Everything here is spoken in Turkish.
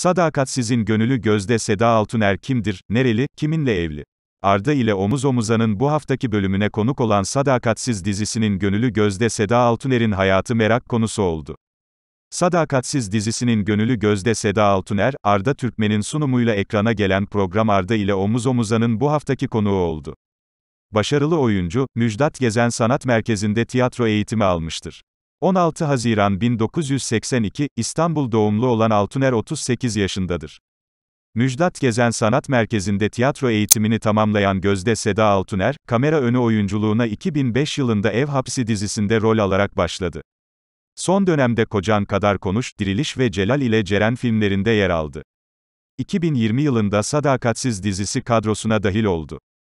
Sadakatsizin gönülü gözde Seda Altuner kimdir, nereli, kiminle evli? Arda ile Omuz Omuza'nın bu haftaki bölümüne konuk olan Sadakatsiz dizisinin gönülü gözde Seda Altuner'in hayatı merak konusu oldu. Sadakatsiz dizisinin gönülü gözde Seda Altuner, Arda Türkmen'in sunumuyla ekrana gelen program Arda ile Omuz Omuza'nın bu haftaki konuğu oldu. Başarılı oyuncu, Müjdat Gezen Sanat Merkezi'nde tiyatro eğitimi almıştır. 16 Haziran 1982, İstanbul doğumlu olan Altuner 38 yaşındadır. Müjdat Gezen Sanat Merkezi'nde tiyatro eğitimini tamamlayan Gözde Seda Altuner, kamera önü oyunculuğuna 2005 yılında Ev Hapsi dizisinde rol alarak başladı. Son dönemde Kocan Kadar Konuş, Diriliş ve Celal ile Ceren filmlerinde yer aldı. 2020 yılında Sadakatsiz dizisi kadrosuna dahil oldu.